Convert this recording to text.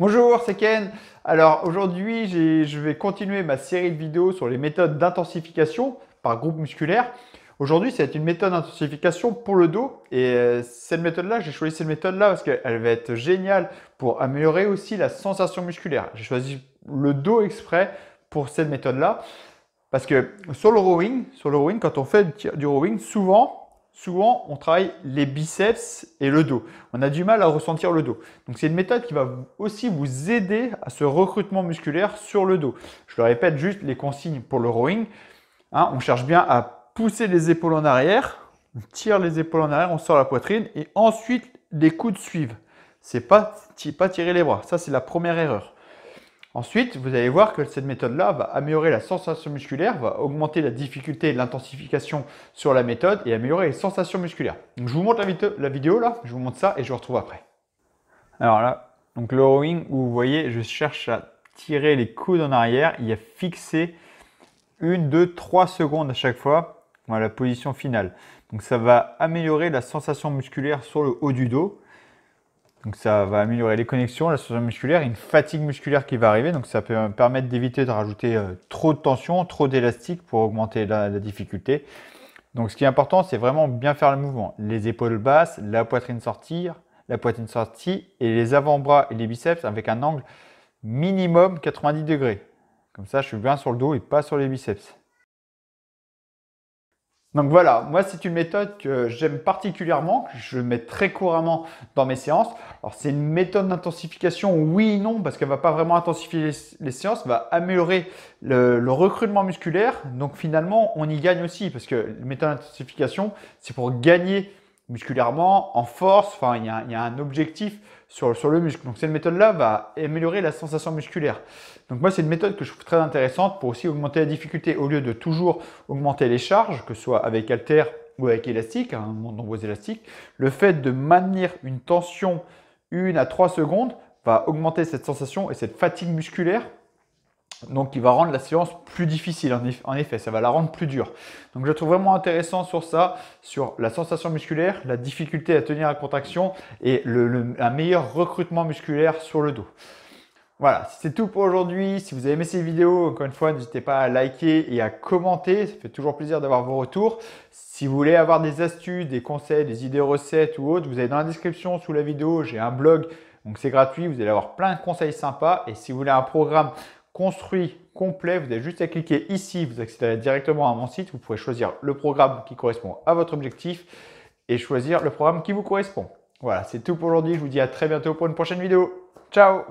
Bonjour, c'est Ken. Alors aujourd'hui, je vais continuer ma série de vidéos sur les méthodes d'intensification par groupe musculaire. Aujourd'hui, c'est une méthode d'intensification pour le dos et euh, cette méthode-là, j'ai choisi cette méthode-là parce qu'elle va être géniale pour améliorer aussi la sensation musculaire. J'ai choisi le dos exprès pour cette méthode-là parce que sur le rowing, sur le rowing, quand on fait du rowing, souvent souvent, on travaille les biceps et le dos. On a du mal à ressentir le dos. Donc, c'est une méthode qui va aussi vous aider à ce recrutement musculaire sur le dos. Je le répète juste, les consignes pour le rowing. Hein, on cherche bien à pousser les épaules en arrière, on tire les épaules en arrière, on sort la poitrine et ensuite, les coudes suivent. C'est pas, pas tirer les bras. Ça, c'est la première erreur. Ensuite, vous allez voir que cette méthode-là va améliorer la sensation musculaire, va augmenter la difficulté et l'intensification sur la méthode et améliorer les sensations musculaires. je vous montre la, vidéo là, je vous montre ça et je vous retrouve après. Alors là, donc le rowing où vous voyez, je cherche à tirer les coudes en arrière, il y a fixé une, deux, trois secondes à chaque fois, à la position finale. Donc ça va améliorer la sensation musculaire sur le haut du dos, donc ça va améliorer les connexions, la sensation musculaire, une fatigue musculaire qui va arriver. Donc ça peut permettre d'éviter de rajouter euh, trop de tension, trop d'élastique pour augmenter la, difficulté. Donc ce qui est important, c'est vraiment bien faire le mouvement. Les épaules basses, la poitrine sortir, la poitrine sortie et les avant-bras et les biceps avec un angle minimum 90 degrés. Comme ça, je suis bien sur le dos et pas sur les biceps. Donc voilà, moi c'est une méthode que j'aime particulièrement, que je mets très couramment dans mes séances. Alors c'est une méthode d'intensification, oui non, parce qu'elle va pas vraiment intensifier les séances, va améliorer le, le, recrutement musculaire. Donc finalement, on y gagne aussi, parce que la méthode d'intensification, c'est pour gagner musculairement, en force, enfin il y, a, un objectif sur, le muscle. Donc cette méthode-là va améliorer la sensation musculaire. Donc moi c'est une méthode que je trouve très intéressante pour aussi augmenter la difficulté au lieu de toujours augmenter les charges, que ce soit avec halter ou avec élastique, hein, dans élastiques. Le fait de maintenir une tension une à 3 secondes va augmenter cette sensation et cette fatigue musculaire donc il va rendre la séance plus difficile en effet, ça va la rendre plus dure. Donc je trouve vraiment intéressant sur ça, sur la sensation musculaire, la difficulté à tenir la contraction et le, un meilleur recrutement musculaire sur le dos. Voilà, c'est tout pour aujourd'hui. Si vous avez aimé cette vidéo, encore une fois, n'hésitez pas à liker et à commenter. Ça fait toujours plaisir d'avoir vos retours. Si vous voulez avoir des astuces, des conseils, des idées recettes ou autres, vous avez dans la description sous la vidéo, j'ai un blog. Donc c'est gratuit, vous allez avoir plein de conseils sympas. Et si vous voulez un programme construit, complet. Vous avez juste à cliquer ici, vous accédez directement à mon site. Vous pouvez choisir le programme qui correspond à votre objectif et choisir le programme qui vous correspond. Voilà, c'est tout pour aujourd'hui. Je vous dis à très bientôt pour une prochaine vidéo. Ciao